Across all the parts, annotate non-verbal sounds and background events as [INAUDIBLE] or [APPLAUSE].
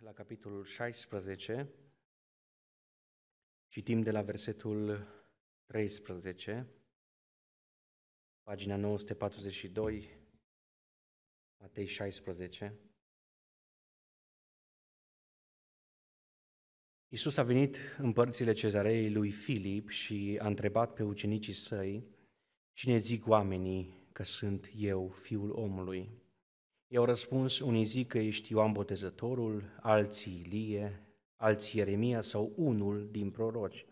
la capitolul 16, citim de la versetul 13, pagina 942, Matei 16. Iisus a venit în părțile cezarei lui Filip și a întrebat pe ucenicii săi, Cine zic oamenii că sunt eu, fiul omului? I-au răspuns, unii zic că ești Ioan Botezătorul, alții Ilie, alții Ieremia sau unul din proroci.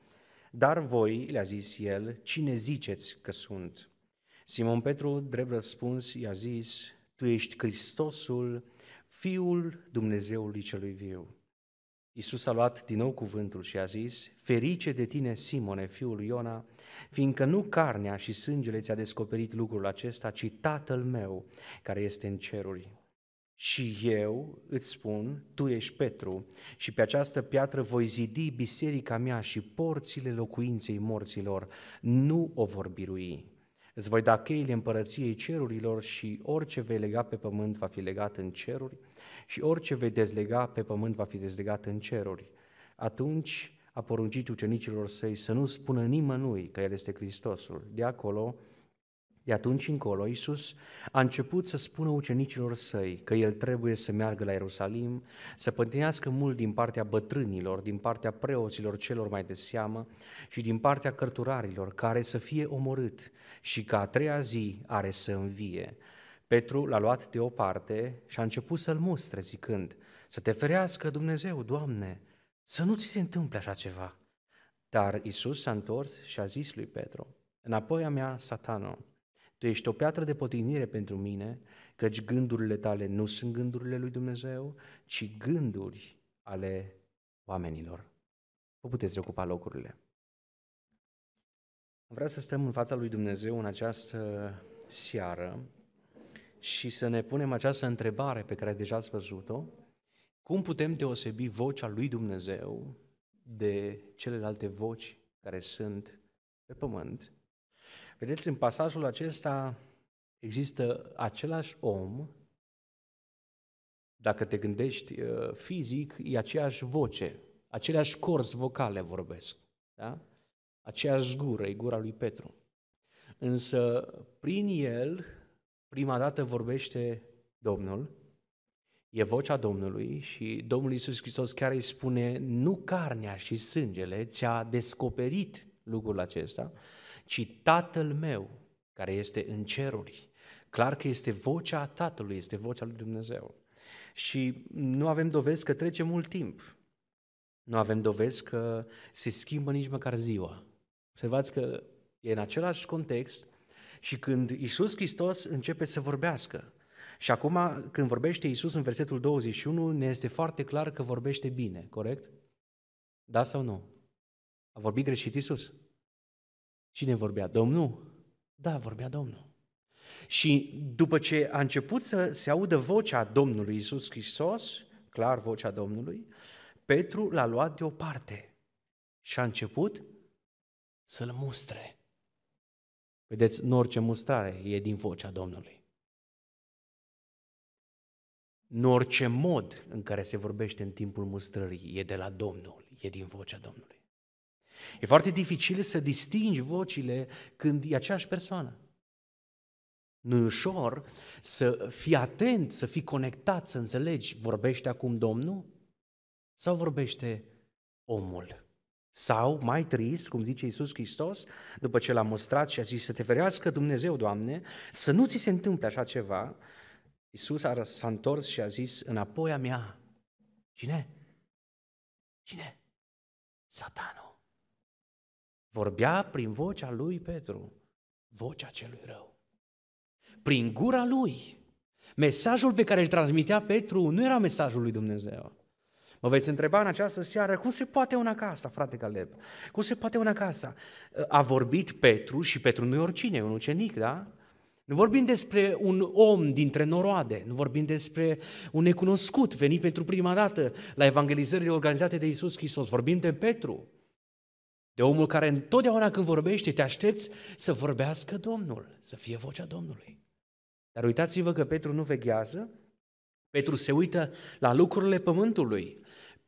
Dar voi, le-a zis el, cine ziceți că sunt? Simon Petru, drept răspuns, i-a zis, tu ești Hristosul, Fiul Dumnezeului celui viu. Iisus a luat din nou cuvântul și a zis, Ferice de tine, Simone, fiul lui Iona, fiindcă nu carnea și sângele ți-a descoperit lucrul acesta, ci Tatăl meu care este în ceruri. Și eu îți spun, tu ești Petru și pe această piatră voi zidi biserica mea și porțile locuinței morților nu o vor birui. Îți voi da cheile împărăției cerurilor și orice vei lega pe pământ va fi legat în ceruri și orice vei dezlega pe pământ va fi dezlegat în ceruri. Atunci a poruncit ucenicilor săi să nu spună nimănui că El este Hristosul. De acolo, de atunci încolo, Iisus a început să spună ucenicilor săi că el trebuie să meargă la Ierusalim, să pântinească mult din partea bătrânilor, din partea preoților celor mai de seamă și din partea cărturarilor, care să fie omorât și că a treia zi are să învie. Petru l-a luat deoparte și a început să-l mustre zicând, să te ferească Dumnezeu, Doamne, să nu ți se întâmple așa ceva. Dar Isus s-a întors și a zis lui Petru, înapoi a mea, satano, tu ești o piatră de potinire pentru mine, căci gândurile tale nu sunt gândurile lui Dumnezeu, ci gânduri ale oamenilor. Vă puteți reocupa locurile. Vreau să stăm în fața lui Dumnezeu în această seară și să ne punem această întrebare pe care deja ați văzut-o, cum putem deosebi vocea lui Dumnezeu de celelalte voci care sunt pe pământ? Vedeți, în pasajul acesta există același om, dacă te gândești uh, fizic, e aceeași voce, aceleași corzi vocale vorbesc, da? aceeași gură, e gura lui Petru. Însă, prin el, prima dată vorbește Domnul, e vocea Domnului și Domnul Iisus Hristos chiar îi spune, nu carnea și sângele ți-a descoperit lucrul acesta, ci Tatăl meu care este în ceruri. Clar că este vocea Tatălui, este vocea lui Dumnezeu. Și nu avem dovezi că trece mult timp. Nu avem dovezi că se schimbă nici măcar ziua. Observați că e în același context, și când Isus Hristos începe să vorbească, și acum când vorbește Isus în versetul 21, ne este foarte clar că vorbește bine, corect? Da sau nu? A vorbit greșit Isus? Cine vorbea? Domnul? Da, vorbea Domnul. Și după ce a început să se audă vocea Domnului Isus Hristos, clar vocea Domnului, Petru l-a luat deoparte și a început să-l mustre. Vedeți, în orice mustrare e din vocea Domnului. În orice mod în care se vorbește în timpul mustrării e de la Domnul, e din vocea Domnului. E foarte dificil să distingi vocile când e aceeași persoană. Nu e ușor să fii atent, să fii conectat, să înțelegi, vorbește acum Domnul sau vorbește omul. Sau, mai trist, cum zice Iisus Hristos, după ce l-a mostrat și a zis să te ferească Dumnezeu, Doamne, să nu ți se întâmple așa ceva, Iisus a, s-a întors și a zis, înapoi a mea, cine? Cine? Satanul. Vorbea prin vocea lui Petru, vocea celui rău. Prin gura lui, mesajul pe care îl transmitea Petru nu era mesajul lui Dumnezeu. Vă veți întreba în această seară, cum se poate una ca asta, frate Caleb? Cum se poate una ca asta? A vorbit Petru și Petru nu e oricine, un ucenic, da? Nu vorbim despre un om dintre noroade, nu vorbim despre un necunoscut venit pentru prima dată la evangelizările organizate de Isus Hristos, vorbim de Petru, de omul care întotdeauna când vorbește te aștepți să vorbească Domnul, să fie vocea Domnului. Dar uitați-vă că Petru nu veghează, Petru se uită la lucrurile pământului,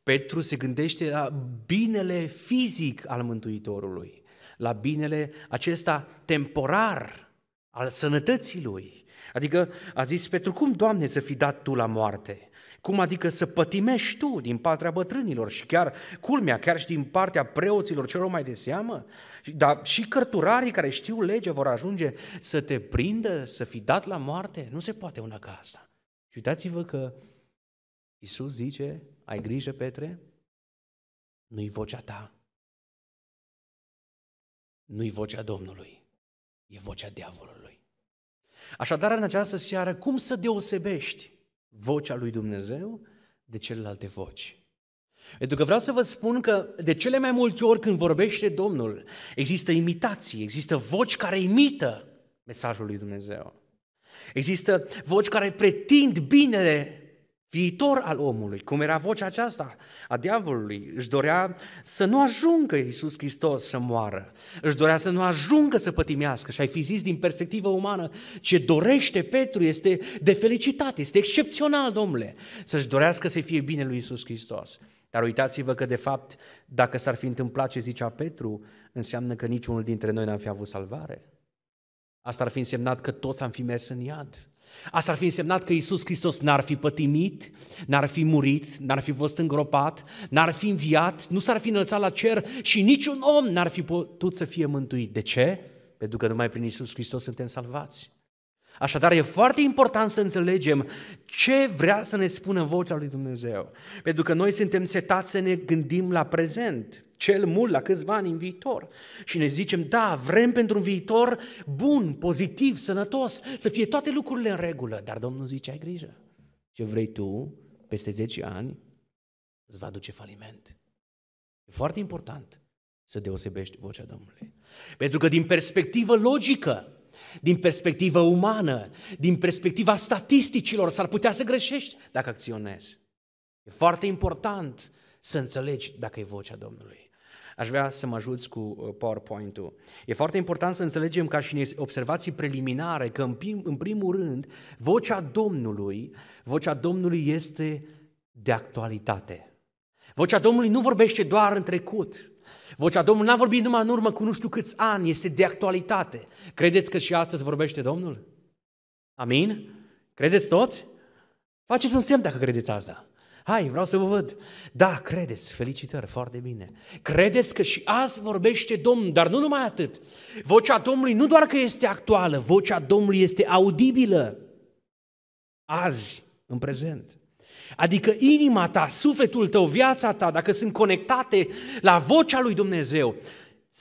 Petru se gândește la binele fizic al Mântuitorului, la binele acesta temporar al sănătății lui. Adică a zis Petru, cum, Doamne, să fi dat Tu la moarte? Cum adică să pătimești Tu din partea bătrânilor și chiar, culmea, chiar și din partea preoților celor mai de seamă? Dar și cărturarii care știu lege vor ajunge să te prindă, să fi dat la moarte? Nu se poate una ca asta. Și uitați-vă că Isus zice, ai grijă, Petre, nu-i vocea ta, nu-i vocea Domnului, e vocea diavolului. Așadar, în această seară, cum să deosebești vocea lui Dumnezeu de celelalte voci? Pentru că vreau să vă spun că de cele mai multe ori când vorbește Domnul, există imitații, există voci care imită mesajul lui Dumnezeu. Există voci care pretind binele viitor al omului, cum era vocea aceasta a diavolului. Își dorea să nu ajungă Iisus Hristos să moară, își dorea să nu ajungă să pătimească și ai fi zis din perspectivă umană ce dorește Petru este de felicitate, este excepțional, domnule, să-și dorească să fie bine lui Iisus Hristos. Dar uitați-vă că, de fapt, dacă s-ar fi întâmplat ce zicea Petru, înseamnă că niciunul dintre noi n-am fi avut salvare. Asta ar fi însemnat că toți am fi mers în iad. Asta ar fi însemnat că Iisus Hristos n-ar fi pătimit, n-ar fi murit, n-ar fi fost îngropat, n-ar fi înviat, nu s-ar fi înălțat la cer și niciun om n-ar fi putut să fie mântuit. De ce? Pentru că numai prin Iisus Hristos suntem salvați. Așadar, e foarte important să înțelegem ce vrea să ne spună vocea lui Dumnezeu. Pentru că noi suntem setați să ne gândim la prezent cel mult la câțiva ani în viitor. Și ne zicem, da, vrem pentru un viitor bun, pozitiv, sănătos, să fie toate lucrurile în regulă. Dar Domnul zice, ai grijă. Ce vrei tu, peste 10 ani, îți va duce faliment. E foarte important să deosebești vocea Domnului. Pentru că din perspectivă logică, din perspectivă umană, din perspectiva statisticilor, s-ar putea să greșești dacă acționezi. E foarte important să înțelegi dacă e vocea Domnului. Aș vrea să mă ajuți cu uh, PowerPoint-ul. E foarte important să înțelegem ca și observații preliminare că în, prim, în primul rând vocea Domnului, vocea Domnului este de actualitate. Vocea Domnului nu vorbește doar în trecut. Vocea Domnului n-a vorbit numai în urmă cu nu știu câți ani, este de actualitate. Credeți că și astăzi vorbește Domnul? Amin? Credeți toți? Faceți un semn dacă credeți asta. Hai, vreau să vă văd. Da, credeți, felicitări, foarte bine. Credeți că și azi vorbește Domnul, dar nu numai atât. Vocea Domnului nu doar că este actuală, vocea Domnului este audibilă. Azi, în prezent. Adică inima ta, sufletul tău, viața ta, dacă sunt conectate la vocea lui Dumnezeu,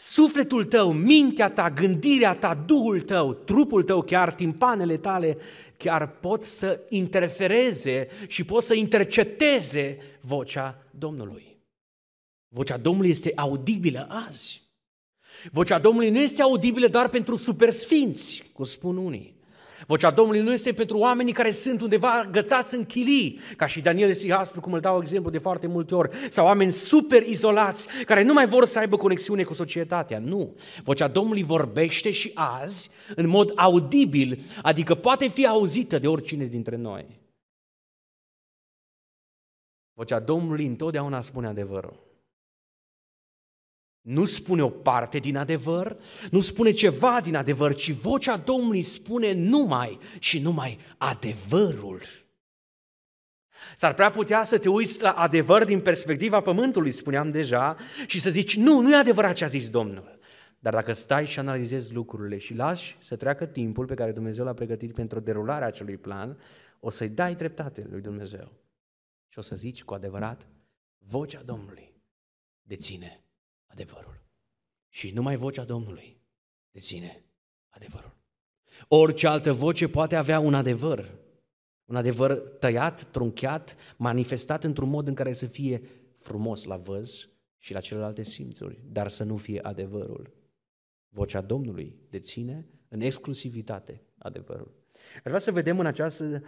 Sufletul tău, mintea ta, gândirea ta, duhul tău, trupul tău, chiar timpanele tale, chiar pot să interfereze și pot să interceteze vocea Domnului. Vocea Domnului este audibilă azi. Vocea Domnului nu este audibilă doar pentru supersfinți, cum spun unii. Vocea Domnului nu este pentru oamenii care sunt undeva gățați în chilii, ca și Daniel Sihastru, cum îl dau exemplu de foarte multe ori, sau oameni super izolați, care nu mai vor să aibă conexiune cu societatea. Nu. Vocea Domnului vorbește și azi, în mod audibil, adică poate fi auzită de oricine dintre noi. Vocea Domnului întotdeauna spune adevărul nu spune o parte din adevăr, nu spune ceva din adevăr, ci vocea Domnului spune numai și numai adevărul. S-ar prea putea să te uiți la adevăr din perspectiva pământului, spuneam deja, și să zici, nu, nu e adevărat ce a zis Domnul. Dar dacă stai și analizezi lucrurile și lași să treacă timpul pe care Dumnezeu l-a pregătit pentru derularea acelui plan, o să-i dai dreptate lui Dumnezeu. Și o să zici cu adevărat, vocea Domnului deține adevărul. Și numai vocea Domnului deține adevărul. Orice altă voce poate avea un adevăr, un adevăr tăiat, trunchiat, manifestat într-un mod în care să fie frumos la văz și la celelalte simțuri, dar să nu fie adevărul. Vocea Domnului deține în exclusivitate adevărul. Aș vrea să vedem în această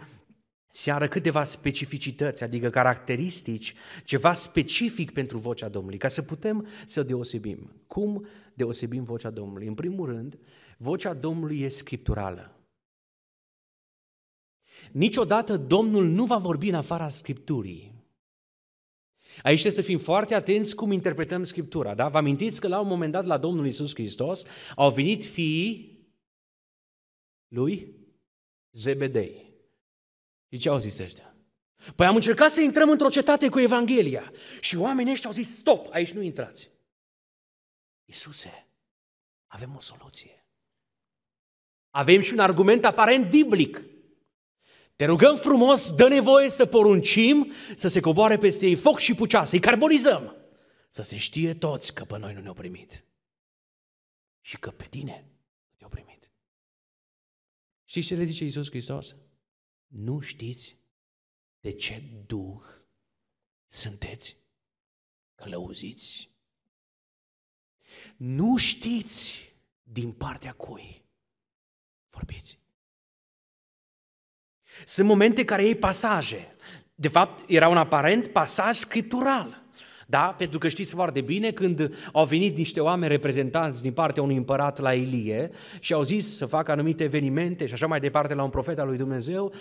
Seară câteva specificități, adică caracteristici, ceva specific pentru vocea Domnului, ca să putem să deosebim. Cum deosebim vocea Domnului? În primul rând, vocea Domnului e scripturală. Niciodată Domnul nu va vorbi în afara Scripturii. Aici trebuie să fim foarte atenți cum interpretăm Scriptura, da? Vă amintiți că la un moment dat la Domnul Isus Hristos au venit fiii lui Zebedei. Și ce au zis ăștia? Păi am încercat să intrăm într-o cetate cu Evanghelia și oamenii ăștia au zis, stop, aici nu intrați. Iisuse, avem o soluție. Avem și un argument aparent biblic. Te rugăm frumos, dă nevoie să poruncim să se coboare peste ei foc și pucea, să-i carbonizăm, să se știe toți că pe noi nu ne-au primit și că pe tine te-au primit. Știți ce le zice Iisus Hristos? Nu știți de ce duh sunteți călăuziți? Nu știți din partea cui vorbiți. Sunt momente care iei pasaje. De fapt, era un aparent pasaj scriptural. Da? Pentru că știți foarte bine când au venit niște oameni reprezentanți din partea unui împărat la Ilie și au zis să facă anumite evenimente și așa mai departe la un profet al lui Dumnezeu,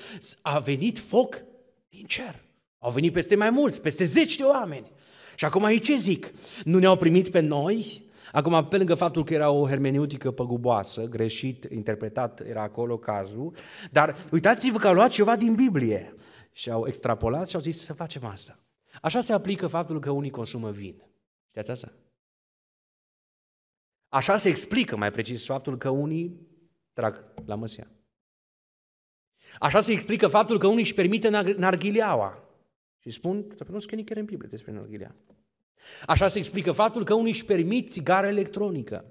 a venit foc din cer. Au venit peste mai mulți, peste zeci de oameni. Și acum ei ce zic? Nu ne-au primit pe noi? Acum, pe lângă faptul că era o hermeneutică păguboasă, greșit interpretat era acolo cazul, dar uitați-vă că au luat ceva din Biblie și au extrapolat și au zis să facem asta. Așa se aplică faptul că unii consumă vin. Știați asta? Așa se explică mai precis faptul că unii trag la măsia. Așa se explică faptul că unii își permite narghileaua. Și spun, dar nu scrie nicăieri în Biblie despre narghilea. Așa se explică faptul că unii își permit țigară electronică.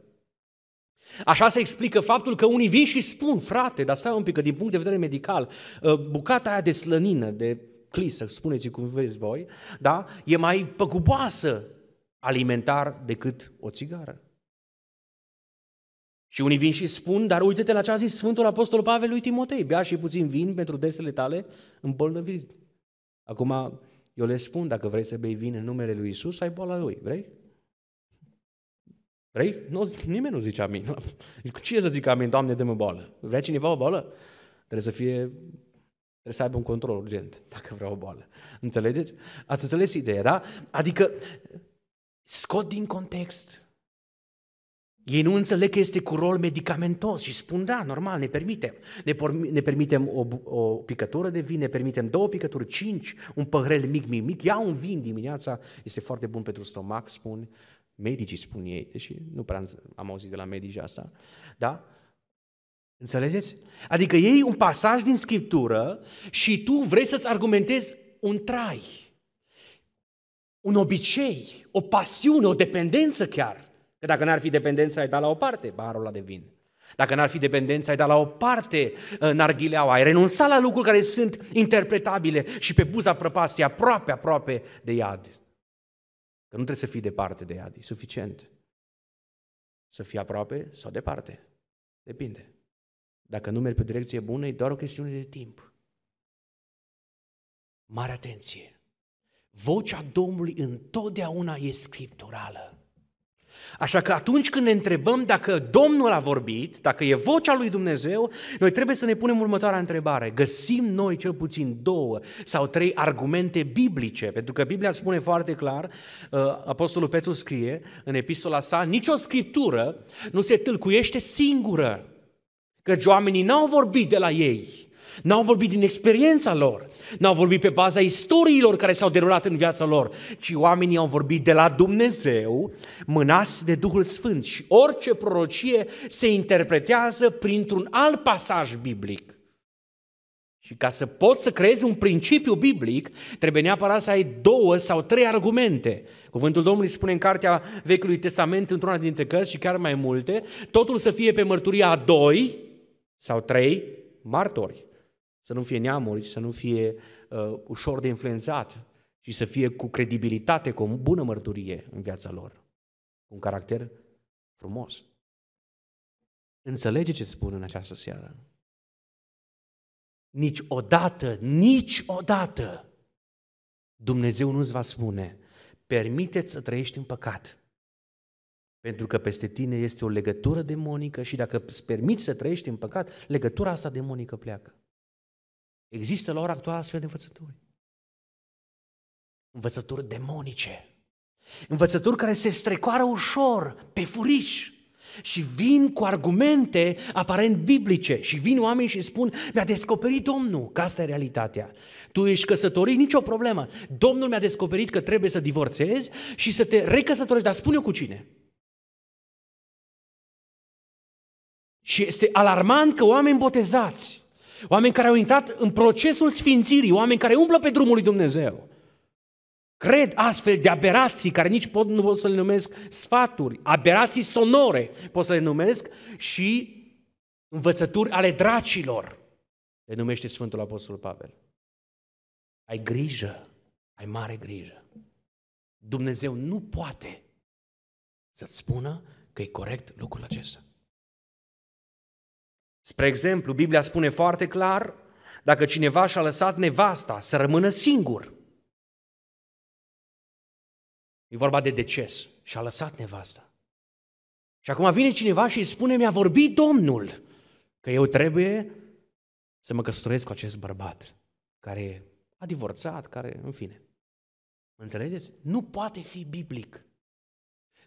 Așa se explică faptul că unii vin și spun, frate, dar stai un pic, că din punct de vedere medical, ă, bucata aia de slănină, de clisă, spuneți cum vreți voi, da? e mai păcuboasă alimentar decât o țigară. Și unii vin și spun, dar uite-te la ce a zis Sfântul Apostol Pavel lui Timotei, bea și puțin vin pentru desele tale îmbolnăviri. Acum eu le spun, dacă vrei să bei vin în numele lui Isus, ai boala lui, vrei? Vrei? Nu, nimeni nu zice amin. [LAUGHS] Cine să zic amin, Doamne, de mă boală? Vrea cineva o boală? Trebuie să fie Trebuie să aibă un control urgent, [LAUGHS] dacă vreau o boală. Înțelegeți? Ați înțeles ideea, da? Adică scot din context. Ei nu înțeleg că este cu rol medicamentos și spun, da, normal, ne permitem. Ne, por- ne permitem o, o picătură de vin, ne permitem două picături, cinci, un păhrel mic, mic, mic, ia un vin dimineața, este foarte bun pentru stomac, spun medicii, spun ei, deși nu prea am auzit de la medici asta, da? Înțelegeți? Adică iei un pasaj din Scriptură și tu vrei să-ți argumentezi un trai, un obicei, o pasiune, o dependență chiar. Că dacă n-ar fi dependența, ai dat la o parte barul la de vin. Dacă n-ar fi dependența, ai dat la o parte uh, narghileaua, ai renunțat la lucruri care sunt interpretabile și pe buza prăpastii aproape, aproape de iad. Că nu trebuie să fii departe de iad, e suficient. Să fii aproape sau departe, depinde. Dacă nu mergi pe o direcție bună, e doar o chestiune de timp. Mare atenție! Vocea Domnului întotdeauna e scripturală. Așa că atunci când ne întrebăm dacă Domnul a vorbit, dacă e vocea lui Dumnezeu, noi trebuie să ne punem următoarea întrebare. Găsim noi cel puțin două sau trei argumente biblice, pentru că Biblia spune foarte clar, uh, Apostolul Petru scrie în epistola sa, nicio scriptură nu se tâlcuiește singură. Căci oamenii n-au vorbit de la ei, n-au vorbit din experiența lor, n-au vorbit pe baza istoriilor care s-au derulat în viața lor, ci oamenii au vorbit de la Dumnezeu, mânați de Duhul Sfânt și orice prorocie se interpretează printr-un alt pasaj biblic. Și ca să poți să creezi un principiu biblic, trebuie neapărat să ai două sau trei argumente. Cuvântul Domnului spune în cartea Vechiului Testament, într-una dintre cărți și chiar mai multe, totul să fie pe mărturia a doi, sau trei, martori. Să nu fie neamuri, să nu fie uh, ușor de influențat și să fie cu credibilitate, cu o bună mărturie în viața lor. Un caracter frumos. Înțelege ce spun în această seară. Niciodată, niciodată Dumnezeu nu-ți va spune permiteți să trăiești în păcat pentru că peste tine este o legătură demonică și dacă îți permiți să trăiești în păcat, legătura asta demonică pleacă. Există la ora actuală astfel de învățături. Învățături demonice. Învățături care se strecoară ușor, pe furiș. Și vin cu argumente aparent biblice și vin oameni și spun, mi-a descoperit Domnul că asta e realitatea. Tu ești căsătorit, nicio problemă. Domnul mi-a descoperit că trebuie să divorțezi și să te recăsătorești, dar spune cu cine? Și este alarmant că oameni botezați, oameni care au intrat în procesul sfințirii, oameni care umblă pe drumul lui Dumnezeu, cred astfel de aberații, care nici pot, nu pot să le numesc sfaturi, aberații sonore pot să le numesc și învățături ale dracilor, le numește Sfântul Apostol Pavel. Ai grijă, ai mare grijă. Dumnezeu nu poate să-ți spună că e corect lucrul acesta. Spre exemplu, Biblia spune foarte clar, dacă cineva și-a lăsat nevasta să rămână singur, e vorba de deces, și-a lăsat nevasta. Și acum vine cineva și îi spune, mi-a vorbit Domnul că eu trebuie să mă căsătoresc cu acest bărbat care a divorțat, care, în fine. Înțelegeți? Nu poate fi biblic.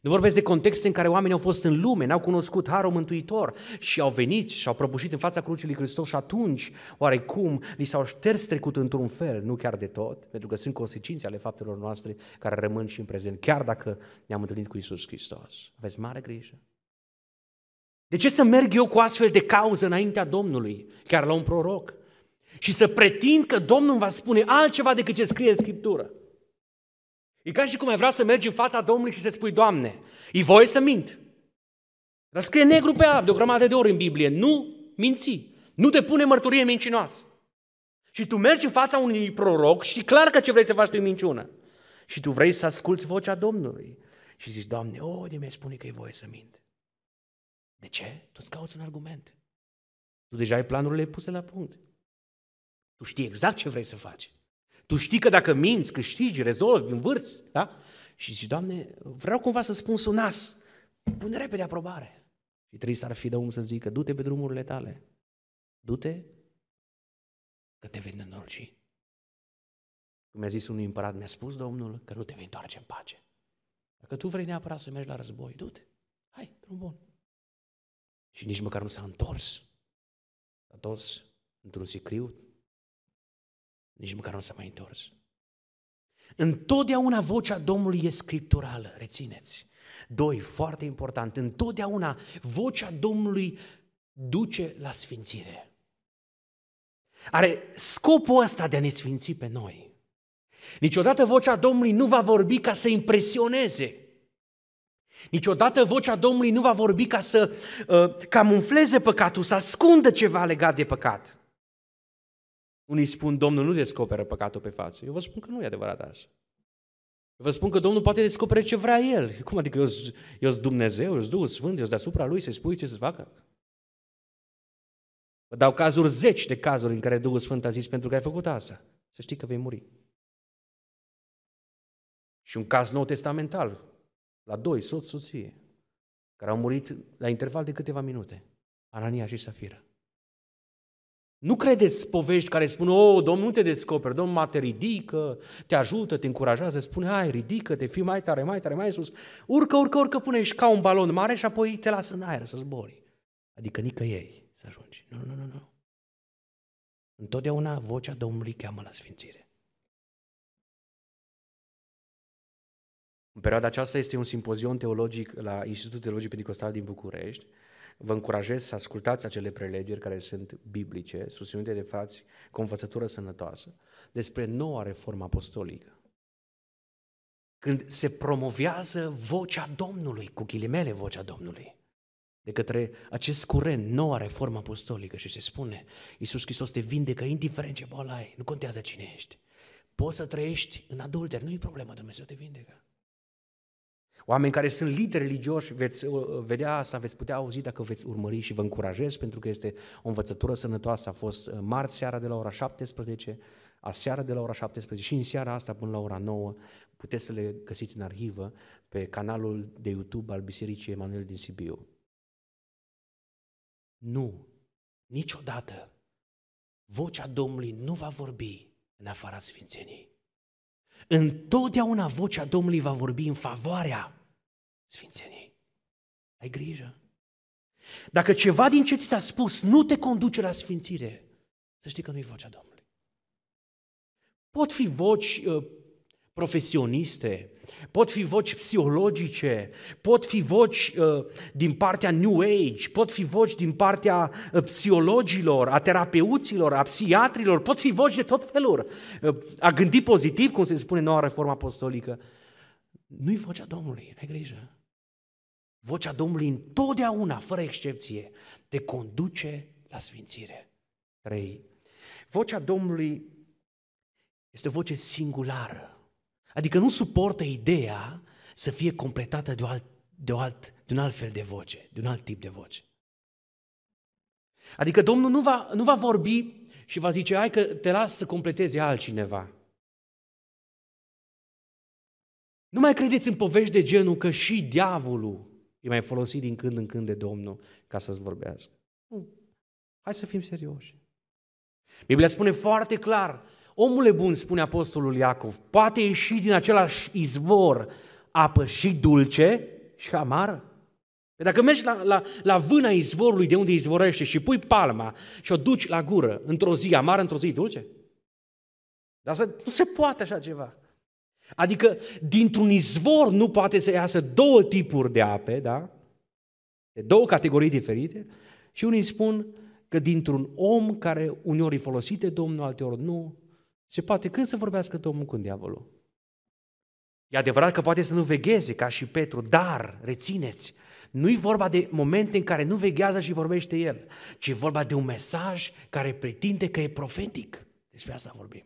Nu vorbesc de contexte în care oamenii au fost în lume, n-au cunoscut harul mântuitor și au venit și au prăbușit în fața crucii lui Hristos și atunci, oarecum, li s-au șters trecut într-un fel, nu chiar de tot, pentru că sunt consecințe ale faptelor noastre care rămân și în prezent, chiar dacă ne-am întâlnit cu Isus Hristos. Aveți mare grijă. De ce să merg eu cu astfel de cauză înaintea Domnului, chiar la un proroc? Și să pretind că Domnul va spune altceva decât ce scrie în Scriptură. E ca și cum ai vrea să mergi în fața Domnului și să spui, Doamne, e voie să mint. Dar scrie negru pe alb de o grămadă de ori în Biblie, nu minți, nu te pune mărturie mincinoasă. Și tu mergi în fața unui proroc, și clar că ce vrei să faci tu e minciună. Și tu vrei să asculți vocea Domnului. Și zici, Doamne, o, de mi spune că e voie să mint. De ce? Tu îți cauți un argument. Tu deja ai planurile puse la punct. Tu știi exact ce vrei să faci. Tu știi că dacă minți, câștigi, rezolvi, învârți, da? Și zici, Doamne, vreau cumva să spun sunas. Pune repede aprobare. Și trist ar fi de om să zică, du-te pe drumurile tale. Du-te că te vei nenorci. Cum a zis unui împărat, mi-a spus Domnul că nu te vei întoarce în pace. Dacă tu vrei neapărat să mergi la război, du-te. Hai, drum bun. Și nici măcar nu s-a întors. S-a întors într-un sicriu, nici măcar nu s-a mai întors. Întotdeauna vocea Domnului e scripturală, rețineți. Doi, foarte important, întotdeauna vocea Domnului duce la sfințire. Are scopul ăsta de a ne sfinți pe noi. Niciodată vocea Domnului nu va vorbi ca să impresioneze. Niciodată vocea Domnului nu va vorbi ca să uh, camufleze păcatul, să ascundă ceva legat de păcat. Unii spun, Domnul nu descoperă păcatul pe față. Eu vă spun că nu e adevărat asta. vă spun că Domnul poate descopere ce vrea El. Cum adică eu sunt Dumnezeu, eu sunt Duhul Sfânt, eu sunt deasupra Lui, să-i spui ce să facă? Vă dau cazuri, zeci de cazuri în care Duhul Sfânt a zis, pentru că ai făcut asta, să știi că vei muri. Și un caz nou testamental, la doi, soț, soție, care au murit la interval de câteva minute, Anania și Safira. Nu credeți povești care spun, oh, Domnul nu te descoperi, Domnul mă te ridică, te ajută, te încurajează, spune, ai ridică-te, fii mai tare, mai tare, mai sus. Urcă, urcă, urcă pune și ca un balon mare și apoi te lasă în aer să zbori. Adică nicăieri să ajungi. Nu, nu, nu, nu. Întotdeauna vocea Domnului cheamă la sfințire. În perioada aceasta este un simpozion teologic la Institutul Teologic Pentecostal din București, Vă încurajez să ascultați acele prelegeri care sunt biblice, susținute de frați cu învățătură sănătoasă, despre noua reformă apostolică. Când se promovează vocea Domnului, cu ghilimele vocea Domnului, de către acest curent, noua reformă apostolică și se spune, Iisus Hristos te vindecă indiferent ce boală ai, nu contează cine ești. Poți să trăiești în adulter, nu e problema, Dumnezeu te vindecă. Oameni care sunt lideri religioși, veți uh, vedea asta, veți putea auzi dacă veți urmări și vă încurajez, pentru că este o învățătură sănătoasă. A fost uh, marți seara de la ora 17, aseară de la ora 17 și în seara asta până la ora 9. Puteți să le găsiți în arhivă pe canalul de YouTube al Bisericii Emanuel din Sibiu. Nu, niciodată, vocea Domnului nu va vorbi în afara Sfințeniei. Întotdeauna vocea Domnului va vorbi în favoarea sfințeniei. Ai grijă. Dacă ceva din ce ți s-a spus nu te conduce la sfințire, să știi că nu-i vocea Domnului. Pot fi voci uh, profesioniste pot fi voci psihologice, pot fi voci uh, din partea New Age, pot fi voci din partea uh, psihologilor, a terapeuților, a psiatrilor, pot fi voci de tot felul. Uh, a gândi pozitiv, cum se spune noua reformă apostolică. Nu-i vocea Domnului, ai grijă. Vocea Domnului întotdeauna, fără excepție, te conduce la sfințire. 3. Vocea Domnului este o voce singulară. Adică nu suportă ideea să fie completată de, o alt, de, o alt, de un alt fel de voce, de un alt tip de voce. Adică Domnul nu va, nu va vorbi și va zice, hai că te las să completezi altcineva. Nu mai credeți în povești de genul că și diavolul e mai folosit din când în când de Domnul ca să-ți vorbească. Nu. Hai să fim serioși. Biblia spune foarte clar Omule bun, spune apostolul Iacov, poate ieși din același izvor apă și dulce și amară? Păi dacă mergi la, la, la vâna izvorului de unde izvorește și pui palma și o duci la gură, într-o zi amară, într-o zi dulce? Dar să, nu se poate așa ceva. Adică dintr-un izvor nu poate să iasă două tipuri de ape, da? De două categorii diferite. Și unii spun că dintr-un om care uneori e folosit de Domnul, alteori nu, ce poate când să vorbească Domnul cu diavolul? E adevărat că poate să nu vegheze ca și Petru, dar rețineți, nu-i vorba de momente în care nu veghează și vorbește el, ci e vorba de un mesaj care pretinde că e profetic. Despre asta vorbim.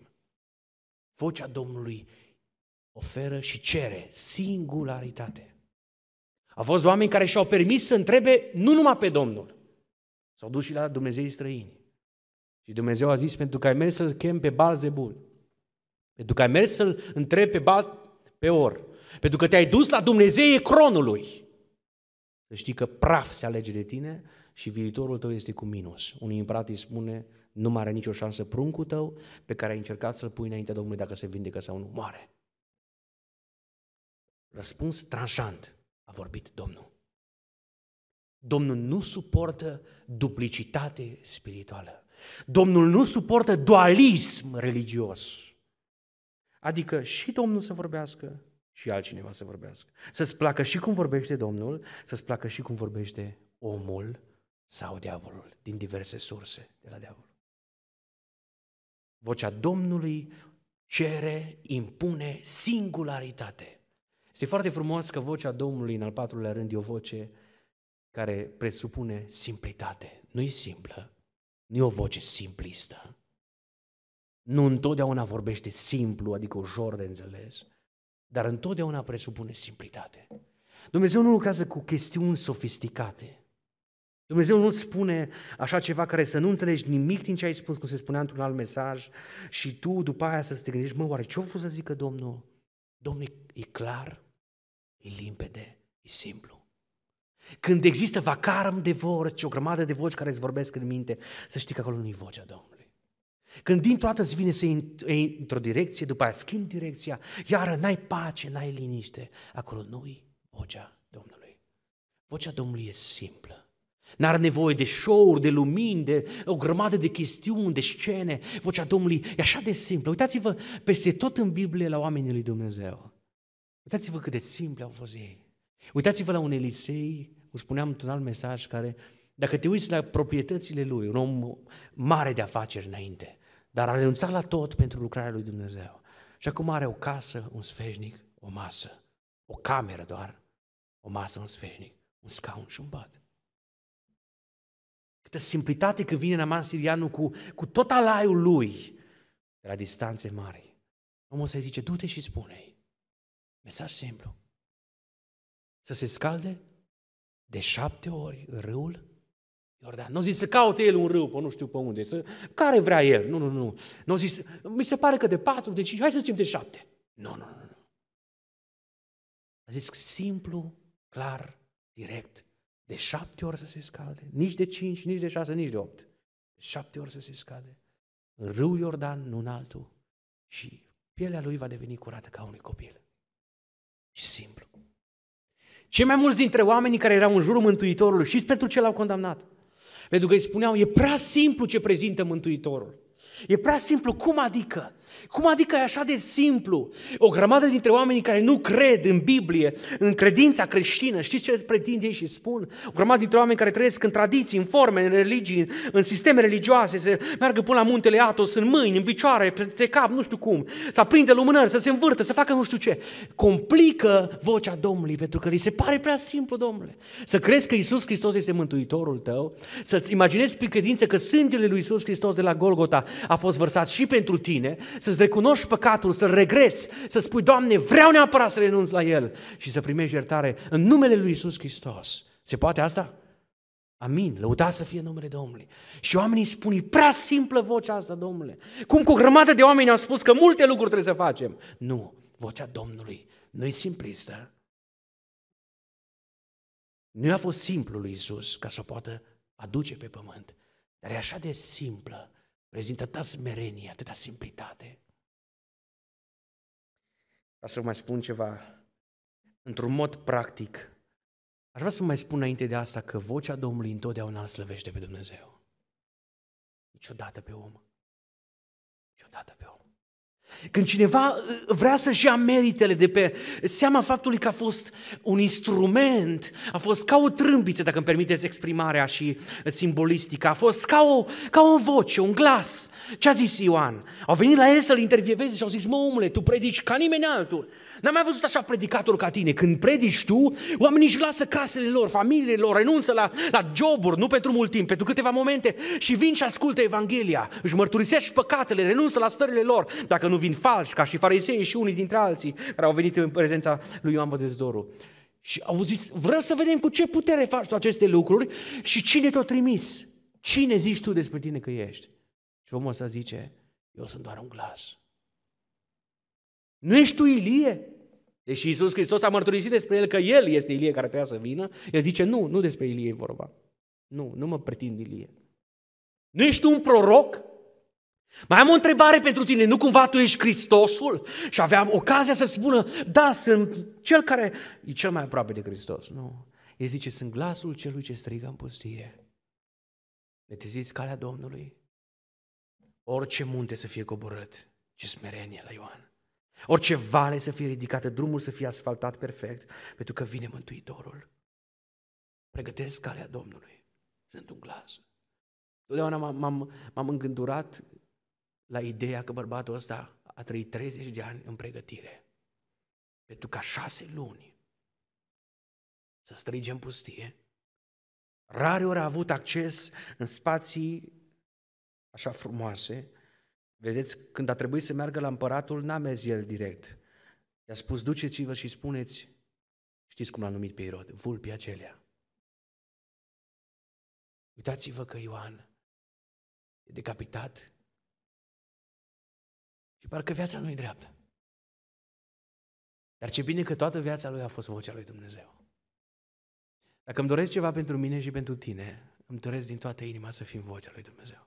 Vocea Domnului oferă și cere singularitate. A fost oameni care și-au permis să întrebe nu numai pe Domnul, s-au dus și la Dumnezei străini. Și Dumnezeu a zis, pentru că ai mers să-l chem pe Balzebul, pentru că ai mers să-l întrebi pe Bal pe or, pentru că te-ai dus la Dumnezeu cronului, să știi că praf se alege de tine și viitorul tău este cu minus. Unii împărat îi spune, nu mai are nicio șansă pruncul tău pe care ai încercat să-l pui înaintea Domnului dacă se vindecă sau nu moare. Răspuns tranșant a vorbit Domnul. Domnul nu suportă duplicitate spirituală. Domnul nu suportă dualism religios. Adică și Domnul să vorbească și altcineva să vorbească. Să-ți placă și cum vorbește Domnul, să-ți placă și cum vorbește omul sau diavolul, din diverse surse de la diavol. Vocea Domnului cere, impune singularitate. Este foarte frumos că vocea Domnului în al patrulea rând e o voce care presupune simplitate. Nu-i simplă, nu e o voce simplistă. Nu întotdeauna vorbește simplu, adică ușor de înțeles, dar întotdeauna presupune simplitate. Dumnezeu nu lucrează cu chestiuni sofisticate. Dumnezeu nu spune așa ceva care să nu înțelegi nimic din ce ai spus, cum se spunea într-un alt mesaj, și tu după aia să te gândești, mă, oare ce-o vrut să zică Domnul? Domnul e clar, e limpede, e simplu. Când există vacarm de voci, o grămadă de voci care îți vorbesc în minte, să știi că acolo nu-i vocea Domnului. Când dintr-o dată îți vine să intri într-o direcție, după aia schimbi direcția, iară n-ai pace, n-ai liniște, acolo nu-i vocea Domnului. Vocea Domnului e simplă. N-are nevoie de show de lumini, de o grămadă de chestiuni, de scene. Vocea Domnului e așa de simplă. Uitați-vă peste tot în Biblie la oamenii lui Dumnezeu. Uitați-vă cât de simple au fost ei. Uitați-vă la un Elisei, o spuneam într-un alt mesaj, care, dacă te uiți la proprietățile lui, un om mare de afaceri înainte, dar a renunțat la tot pentru lucrarea lui Dumnezeu. Și acum are o casă, un sfeșnic, o masă, o cameră doar, o masă, un sfeșnic, un scaun și un bat. Câtă simplitate că vine Naman Sirianu cu, cu tot alaiul lui, de la distanțe mari. Omul să-i zice, du-te și spune-i. Mesaj simplu să se scalde de șapte ori în râul Iordan. Nu n-o zis să caute el un râu pe nu știu pe unde, să... care vrea el, nu, nu, nu. Nu n-o zis, mi se pare că de patru, de cinci, hai să zicem de șapte. Nu, nu, nu, A zis simplu, clar, direct, de șapte ori să se scalde, nici de cinci, nici de șase, nici de opt. De șapte ori să se scalde. În râu Iordan, nu în altul. Și pielea lui va deveni curată ca unui copil. Și simplu. Cei mai mulți dintre oamenii care erau în jurul Mântuitorului, știți pentru ce l-au condamnat? Pentru că îi spuneau, e prea simplu ce prezintă Mântuitorul. E prea simplu, cum adică? Cum adică e așa de simplu? O grămadă dintre oamenii care nu cred în Biblie, în credința creștină, știți ce pretind ei și spun? O grămadă dintre oameni care trăiesc în tradiții, în forme, în religii, în sisteme religioase, să meargă până la muntele Atos în mâini, în picioare, pe cap, nu știu cum, să aprinde lumânări, să se învârtă, să facă nu știu ce. Complică vocea Domnului pentru că li se pare prea simplu, Domnule. Să crezi că Isus Hristos este Mântuitorul tău, să-ți imaginezi prin credință că sângele lui Isus Hristos de la Golgota a fost vărsat și pentru tine, să-ți recunoști păcatul, să-l regreți, să spui, Doamne, vreau neapărat să renunț la el și să primești iertare în numele lui Isus Hristos. Se poate asta? Amin, lăuda să fie numele Domnului. Și oamenii spun, e prea simplă vocea asta, Domnule. Cum cu grămadă de oameni au spus că multe lucruri trebuie să facem. Nu, vocea Domnului nu e simplistă. Nu a fost simplu lui Isus ca să o poată aduce pe pământ, dar e așa de simplă Prezintă atâta smerenie, atâta simplitate. Vreau să vă mai spun ceva, într-un mod practic, aș vrea să mai spun înainte de asta că vocea Domnului întotdeauna îl slăvește pe Dumnezeu. Niciodată pe om. Niciodată pe om. Când cineva uh, vrea să-și ia meritele de pe seama faptului că a fost un instrument, a fost ca o trâmbiță, dacă îmi permiteți exprimarea și simbolistica, a fost ca o, ca o voce, un glas. Ce a zis Ioan? Au venit la el să-l intervieveze și au zis, mă omule, tu predici ca nimeni altul. N-am mai văzut așa predicator ca tine. Când predici tu, oamenii își lasă casele lor, familiile lor, renunță la, la joburi, nu pentru mult timp, pentru câteva momente și vin și ascultă Evanghelia. Își mărturisești păcatele, renunță la stările lor, dacă nu vin falși, ca și farisei și unii dintre alții care au venit în prezența lui Ioan Bătezdorul. Și au zis, vreau să vedem cu ce putere faci tu aceste lucruri și cine te-a trimis. Cine zici tu despre tine că ești? Și omul ăsta zice, eu sunt doar un glas nu ești tu Ilie? Deși Iisus Hristos a mărturisit despre el că el este Ilie care trebuia să vină, el zice, nu, nu despre Ilie e vorba. Nu, nu mă pretind Ilie. Nu ești tu un proroc? Mai am o întrebare pentru tine, nu cumva tu ești Hristosul? Și aveam ocazia să spună, da, sunt cel care e cel mai aproape de Hristos. Nu, el zice, sunt glasul celui ce strigă în pustie. zici calea Domnului. Orice munte să fie coborât, ce smerenie la Ioan. Orice vale să fie ridicată, drumul să fie asfaltat perfect, pentru că vine Mântuitorul. Pregătesc calea Domnului. Sunt un glas. Totdeauna m-am, m-am, m-am îngândurat la ideea că bărbatul ăsta a trăit 30 de ani în pregătire. Pentru ca șase luni să strige în pustie. Rare ori a avut acces în spații așa frumoase, Vedeți, când a trebuit să meargă la împăratul, n-a mers el direct. I-a spus, duceți-vă și spuneți, știți cum l-a numit pe Irod, vulpii acelea. Uitați-vă că Ioan e decapitat și parcă viața nu e dreaptă. Dar ce bine că toată viața lui a fost vocea lui Dumnezeu. Dacă îmi doresc ceva pentru mine și pentru tine, îmi doresc din toată inima să fim vocea lui Dumnezeu.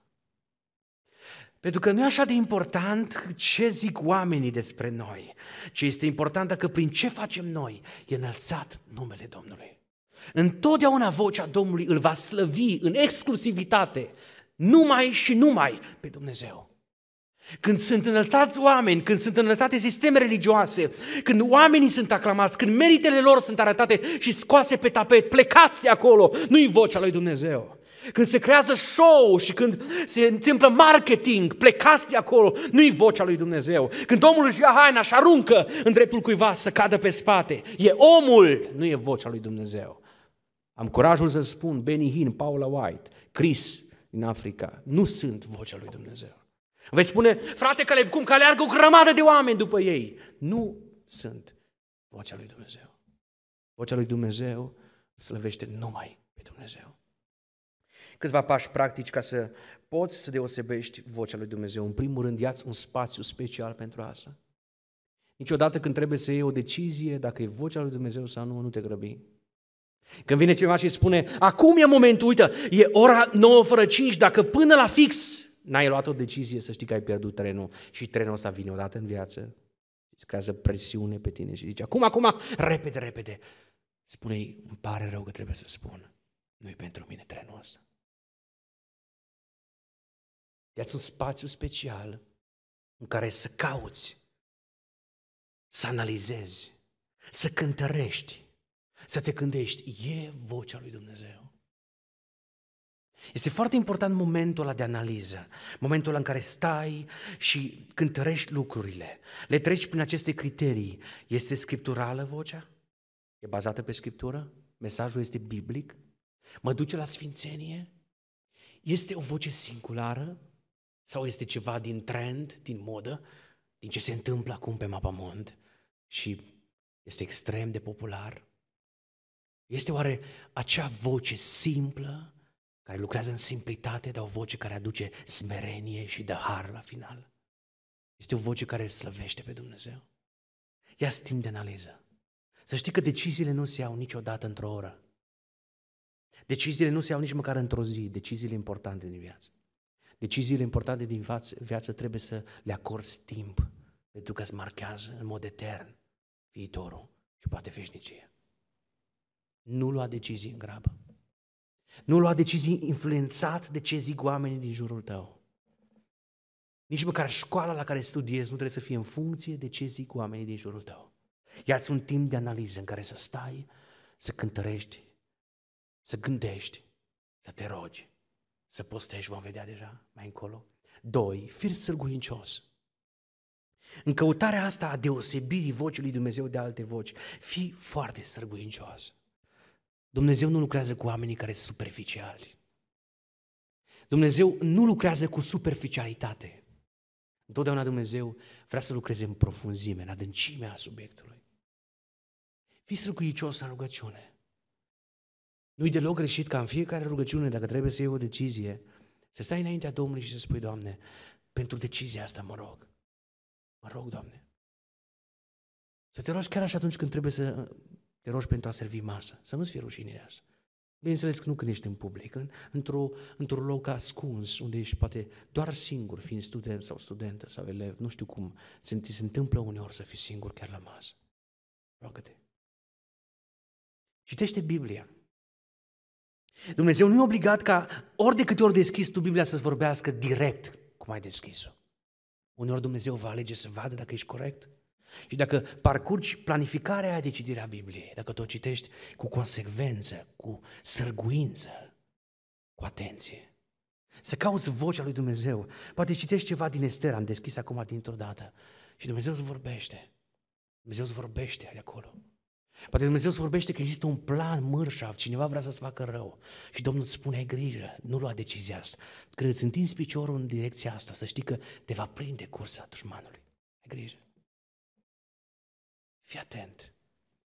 Pentru că nu e așa de important ce zic oamenii despre noi, ci este important dacă prin ce facem noi e înălțat numele Domnului. Întotdeauna vocea Domnului îl va slăvi în exclusivitate, numai și numai pe Dumnezeu. Când sunt înălțați oameni, când sunt înălțate sisteme religioase, când oamenii sunt aclamați, când meritele lor sunt arătate și scoase pe tapet, plecați de acolo, nu-i vocea lui Dumnezeu. Când se creează show și când se întâmplă marketing, plecați de acolo, nu-i vocea lui Dumnezeu. Când omul își ia haina și aruncă în dreptul cuiva să cadă pe spate, e omul, nu e vocea lui Dumnezeu. Am curajul să spun, Benny Hinn, Paula White, Chris din Africa, nu sunt vocea lui Dumnezeu. Vei spune, frate le cum că aleargă o grămadă de oameni după ei. Nu sunt vocea lui Dumnezeu. Vocea lui Dumnezeu slăvește numai pe Dumnezeu câțiva pași practici ca să poți să deosebești vocea lui Dumnezeu. În primul rând, iați un spațiu special pentru asta. Niciodată când trebuie să iei o decizie, dacă e vocea lui Dumnezeu sau nu, nu te grăbi. Când vine cineva și spune, acum e momentul, uite, e ora 9 fără 5, dacă până la fix n-ai luat o decizie să știi că ai pierdut trenul și trenul ăsta vine odată în viață, îți creează presiune pe tine și zice, acum, acum, repede, repede. Spune-i, îmi pare rău că trebuie să spun, nu-i pentru mine trenul ăsta. Iați un spațiu special în care să cauți, să analizezi, să cântărești, să te gândești, e vocea lui Dumnezeu. Este foarte important momentul ăla de analiză, momentul ăla în care stai și cântărești lucrurile, le treci prin aceste criterii. Este scripturală vocea? E bazată pe scriptură? Mesajul este biblic? Mă duce la sfințenie? Este o voce singulară? Sau este ceva din trend, din modă, din ce se întâmplă acum pe mapamond și este extrem de popular? Este oare acea voce simplă care lucrează în simplitate, dar o voce care aduce smerenie și dă har la final? Este o voce care îl slăvește pe Dumnezeu? ia timp de analiză. Să știi că deciziile nu se iau niciodată într-o oră. Deciziile nu se iau nici măcar într-o zi, deciziile importante din viață. Deciziile importante din viață trebuie să le acorzi timp, pentru că îți marchează în mod etern viitorul și poate veșnicie. Nu lua decizii în grabă. Nu lua decizii influențat de ce zic oamenii din jurul tău. Nici măcar școala la care studiezi nu trebuie să fie în funcție de ce zic oamenii din jurul tău. Ia-ți un timp de analiză în care să stai, să cântărești, să gândești, să te rogi să postești, vom vedea deja mai încolo. Doi, fir sârguincios. În căutarea asta a deosebirii vocii lui Dumnezeu de alte voci, fii foarte sârguincios. Dumnezeu nu lucrează cu oamenii care sunt superficiali. Dumnezeu nu lucrează cu superficialitate. Întotdeauna Dumnezeu vrea să lucreze în profunzime, în adâncimea subiectului. Fii străcuicios în rugăciune. Nu-i deloc greșit ca în fiecare rugăciune, dacă trebuie să iei o decizie, să stai înaintea Domnului și să spui, Doamne, pentru decizia asta mă rog. Mă rog, Doamne. Să te rogi chiar așa, atunci când trebuie să uh, te rogi pentru a servi masă. Să nu-ți fie rușine asta. Bineînțeles că nu când ești în public, în, într un într-un loc ascuns, unde ești poate doar singur, fiind student sau studentă sau elev, nu știu cum, se, ți se întâmplă uneori să fii singur chiar la masă. Roagă-te. Citește Biblia. Dumnezeu nu e obligat ca ori de câte ori deschis tu Biblia să-ți vorbească direct cum ai deschis-o. Uneori Dumnezeu va alege să vadă dacă ești corect. Și dacă parcurgi planificarea aia de citirea Bibliei, dacă tu o citești cu consecvență, cu sârguință, cu atenție, să cauți vocea lui Dumnezeu. Poate citești ceva din Ester, am deschis acum dintr-o dată. Și Dumnezeu îți vorbește. Dumnezeu îți vorbește de acolo. Poate Dumnezeu îți vorbește că există un plan mărșav, cineva vrea să-ți facă rău. Și Domnul îți spune, ai grijă, nu lua decizia asta. Când îți întinzi piciorul în direcția asta, să știi că te va prinde cursa dușmanului. Ai grijă. Fii atent.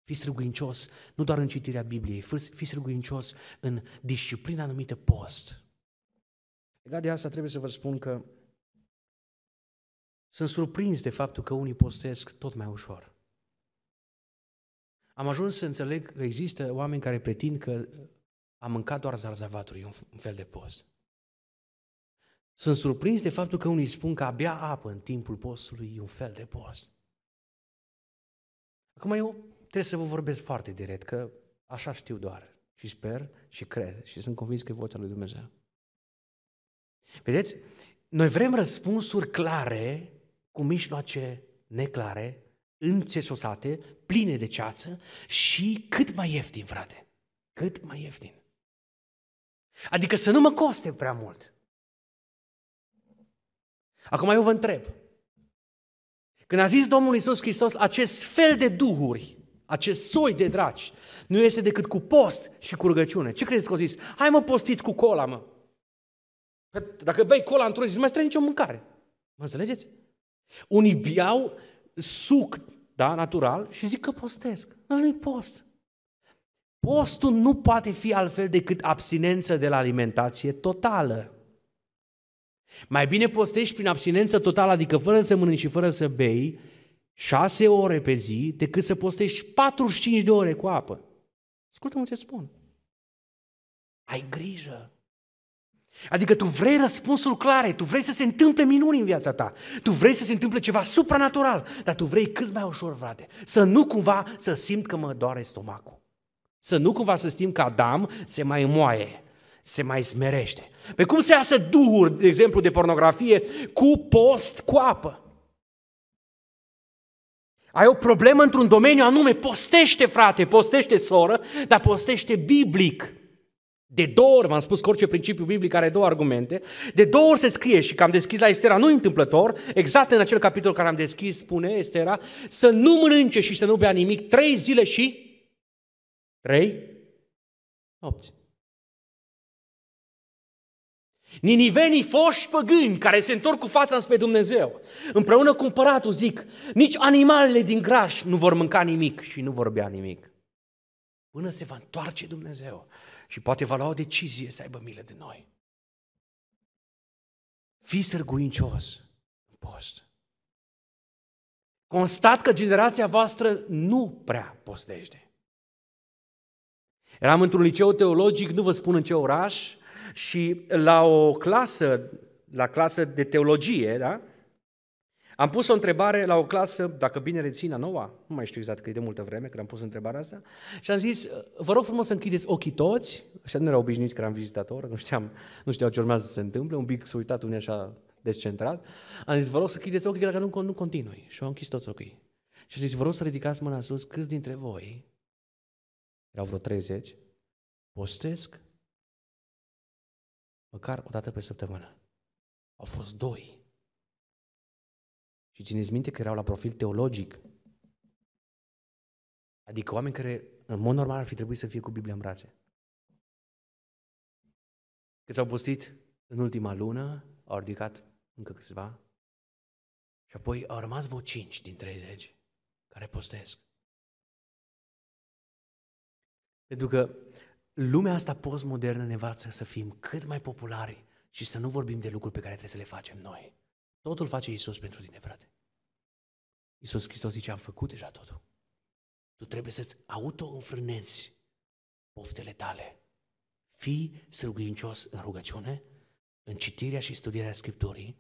Fii sârguincios, nu doar în citirea Bibliei, fii sârguincios în disciplina anumită post. Legat de asta trebuie să vă spun că sunt surprins de faptul că unii postesc tot mai ușor. Am ajuns să înțeleg că există oameni care pretind că a mâncat doar zarzavaturi, un fel de post. Sunt surprins de faptul că unii spun că abia apă în timpul postului e un fel de post. Acum eu trebuie să vă vorbesc foarte direct, că așa știu doar și sper și cred și sunt convins că e vocea lui Dumnezeu. Vedeți? Noi vrem răspunsuri clare cu mijloace neclare înțesosate, pline de ceață și cât mai ieftin, frate. Cât mai ieftin. Adică să nu mă coste prea mult. Acum eu vă întreb. Când a zis Domnul Iisus Hristos, acest fel de duhuri, acest soi de dragi, nu este decât cu post și cu rugăciune. Ce credeți că au zis? Hai mă postiți cu cola, mă. Că dacă bei cola într-o zi, nu mai străi nicio mâncare. Mă înțelegeți? Unii biau suc da, natural și zic că postesc. Nu-i post. Postul nu poate fi altfel decât abstinență de la alimentație totală. Mai bine postești prin abstinență totală, adică fără să mănânci și fără să bei, șase ore pe zi, decât să postești 45 de ore cu apă. Ascultă-mă ce spun. Ai grijă Adică tu vrei răspunsul clare, tu vrei să se întâmple minuni în viața ta, tu vrei să se întâmple ceva supranatural, dar tu vrei cât mai ușor, frate, să nu cumva să simt că mă doare stomacul. Să nu cumva să simt că Adam se mai moaie, se mai smerește. Pe cum se iasă duhuri, de exemplu, de pornografie cu post, cu apă. Ai o problemă într-un domeniu anume, postește frate, postește soră, dar postește biblic. De două ori v-am spus că orice principiu biblic are două argumente. De două ori se scrie și că am deschis la Estera, nu întâmplător, exact în acel capitol care am deschis, spune Estera, să nu mănânce și să nu bea nimic trei zile și trei nopți. Ninivenii foși păgâni care se întorc cu fața spre Dumnezeu, împreună cu împăratul zic, nici animalele din graș nu vor mânca nimic și nu vor bea nimic. Până se va întoarce Dumnezeu și poate va lua o decizie să aibă milă de noi. Fii sârguincios în post. Constat că generația voastră nu prea postește. Eram într-un liceu teologic, nu vă spun în ce oraș, și la o clasă, la clasă de teologie, da? Am pus o întrebare la o clasă, dacă bine rețin, a noua, nu mai știu exact că e de multă vreme când am pus întrebarea asta, și am zis, vă rog frumos să închideți ochii toți, așa nu erau obișnuiți că eram vizitator, nu știam, nu știau ce urmează să se întâmple, un pic s-a uitat unii așa descentrat, am zis, vă rog să închideți ochii, dacă nu, nu continui. Și am închis toți ochii. Și am zis, vă rog să ridicați mâna sus, câți dintre voi, erau vreo 30, postesc măcar o dată pe săptămână. Au fost doi și țineți minte că erau la profil teologic. Adică oameni care, în mod normal, ar fi trebuit să fie cu Biblia în brațe. Cât s-au postit în ultima lună, au ridicat încă câțiva și apoi au rămas vreo 5 din 30 care postesc. Pentru că lumea asta postmodernă ne învață să fim cât mai populari și să nu vorbim de lucruri pe care trebuie să le facem noi. Totul face Isus pentru tine, frate. Isus Hristos zice, am făcut deja totul. Tu trebuie să-ți auto poftele tale. Fii sârguincios în rugăciune, în citirea și studierea Scripturii,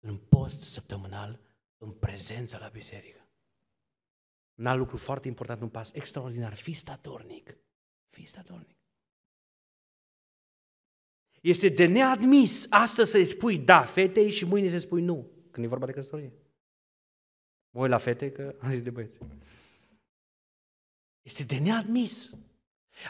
în post săptămânal, în prezența la biserică. Un alt lucru foarte important, un pas extraordinar, fii statornic. Fii statornic. Este de neadmis astăzi să-i spui da fetei și mâine să-i spui nu, când e vorba de căsătorie. Mă uit la fete că [LAUGHS] am zis de băieți. Este de neadmis.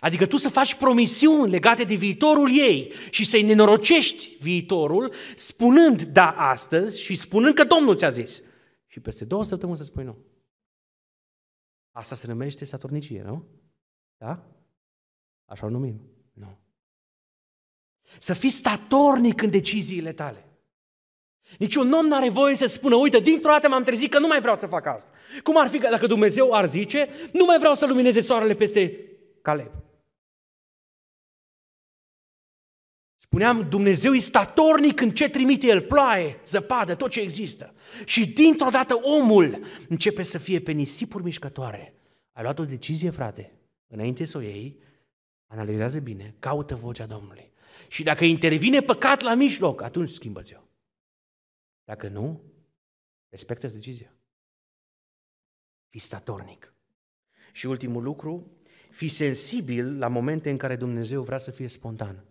Adică tu să faci promisiuni legate de viitorul ei și să-i nenorocești viitorul spunând da astăzi și spunând că Domnul ți-a zis. Și peste două săptămâni să spui nu. Asta se numește saturnicie, nu? Da? Așa o numim. Nu. Să fii statornic în deciziile tale. Niciun om n-are voie să spună, uite, dintr-o dată m-am trezit că nu mai vreau să fac asta. Cum ar fi că dacă Dumnezeu ar zice, nu mai vreau să lumineze soarele peste Caleb. Spuneam, Dumnezeu e statornic în ce trimite El, ploaie, zăpadă, tot ce există. Și dintr-o dată omul începe să fie pe nisipuri mișcătoare. Ai luat o decizie, frate, înainte să o iei, analizează bine, caută vocea Domnului. Și dacă intervine păcat la mijloc, atunci schimbă-ți o Dacă nu, respectă decizia. Fii statornic. Și ultimul lucru, fi sensibil la momente în care Dumnezeu vrea să fie spontan.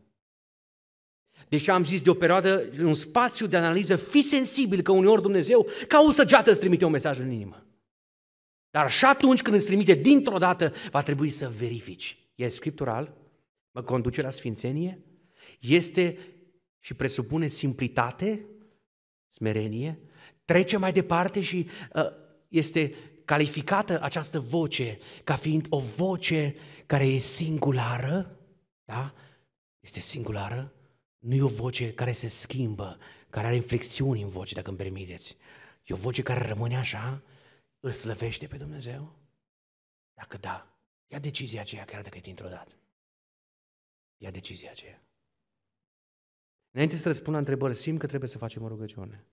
Deși am zis de o perioadă, un spațiu de analiză, fi sensibil că uneori Dumnezeu, ca o săgeată, îți trimite un mesaj în inimă. Dar și atunci când îți trimite dintr-o dată, va trebui să verifici. E scriptural? Mă conduce la sfințenie? este și presupune simplitate, smerenie, trece mai departe și uh, este calificată această voce ca fiind o voce care e singulară, da? Este singulară, nu e o voce care se schimbă, care are inflexiuni în voce, dacă îmi permiteți. E o voce care rămâne așa, îl slăvește pe Dumnezeu? Dacă da, ia decizia aceea chiar dacă e dintr-o dată. Ia decizia aceea. Înainte să răspund la întrebări, simt că trebuie să facem o rugăciune.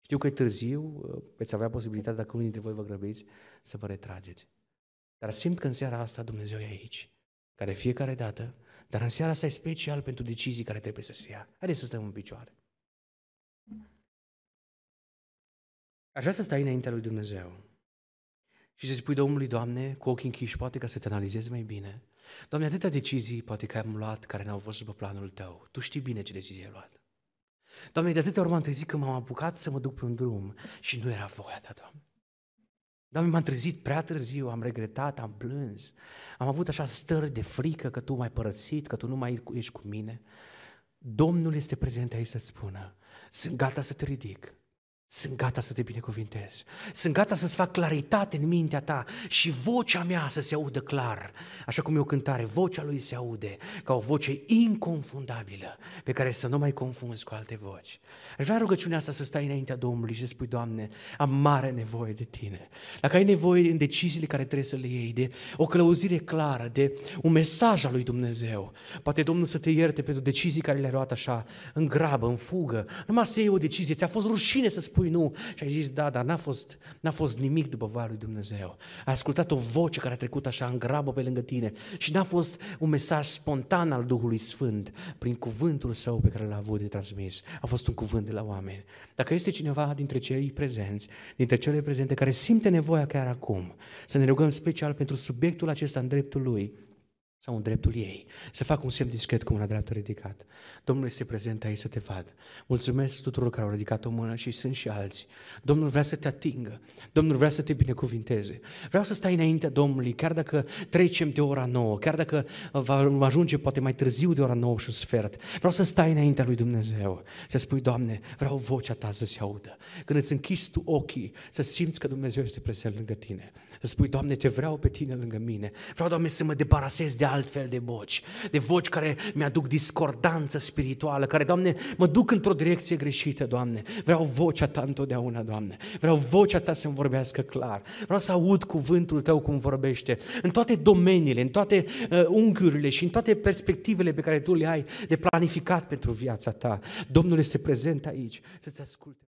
Știu că e târziu, uh, veți avea posibilitatea, dacă unii dintre voi vă grăbiți, să vă retrageți. Dar simt că în seara asta Dumnezeu e aici, care fiecare dată, dar în seara asta e special pentru decizii care trebuie să se ia. Haideți să stăm în picioare. Aș vrea să stai înaintea lui Dumnezeu și să spui Domnului, Doamne, cu ochii închiși, poate ca să te analizezi mai bine, Doamne, atâtea decizii poate că am luat care n-au fost după planul Tău. Tu știi bine ce decizie ai luat. Doamne, de atâtea ori m-am trezit că m-am apucat să mă duc pe un drum și nu era voia Ta, Doamne. Doamne, m-am trezit prea târziu, am regretat, am plâns, am avut așa stări de frică că Tu m-ai părăsit, că Tu nu mai ești cu mine. Domnul este prezent aici să-ți spună, sunt gata să te ridic, sunt gata să te binecuvintez. Sunt gata să-ți fac claritate în mintea ta și vocea mea să se audă clar. Așa cum e o cântare, vocea lui se aude ca o voce inconfundabilă pe care să nu mai confunzi cu alte voci. Aș vrea rugăciunea asta să stai înaintea Domnului și să spui, Doamne, am mare nevoie de Tine. Dacă ai nevoie în deciziile care trebuie să le iei, de o călăuzire clară, de un mesaj al lui Dumnezeu, poate Domnul să te ierte pentru decizii care le-ai luat așa, în grabă, în fugă. Numai să iei o decizie, ți-a fost rușine să spui spui nu și ai zis da, dar n-a fost, n-a fost nimic după voia lui Dumnezeu. Ai ascultat o voce care a trecut așa în grabă pe lângă tine și n-a fost un mesaj spontan al Duhului Sfânt prin cuvântul său pe care l-a avut de transmis. A fost un cuvânt de la oameni. Dacă este cineva dintre cei prezenți, dintre cele prezente care simte nevoia chiar acum să ne rugăm special pentru subiectul acesta în dreptul lui, sau în dreptul ei, să fac un semn discret cu mâna dreaptă ridicat. Domnul este prezent aici să te vadă. Mulțumesc tuturor care au ridicat o mână și sunt și alții. Domnul vrea să te atingă, Domnul vrea să te binecuvinteze. Vreau să stai înaintea Domnului, chiar dacă trecem de ora nouă, chiar dacă va ajunge poate mai târziu de ora nouă și un sfert. Vreau să stai înaintea lui Dumnezeu să spui, Doamne, vreau vocea ta să se audă. Când îți închizi tu ochii, să simți că Dumnezeu este prezent lângă tine. Să spui, Doamne, te vreau pe tine lângă mine. Vreau, Doamne, să mă debarasez de altfel de voci. De voci care mi-aduc discordanță spirituală, care, Doamne, mă duc într-o direcție greșită, Doamne. Vreau vocea Ta întotdeauna, Doamne. Vreau vocea Ta să-mi vorbească clar. Vreau să aud cuvântul Tău cum vorbește. În toate domeniile, în toate uh, unghiurile și în toate perspectivele pe care Tu le ai de planificat pentru viața ta. Domnul este prezent aici să te asculte.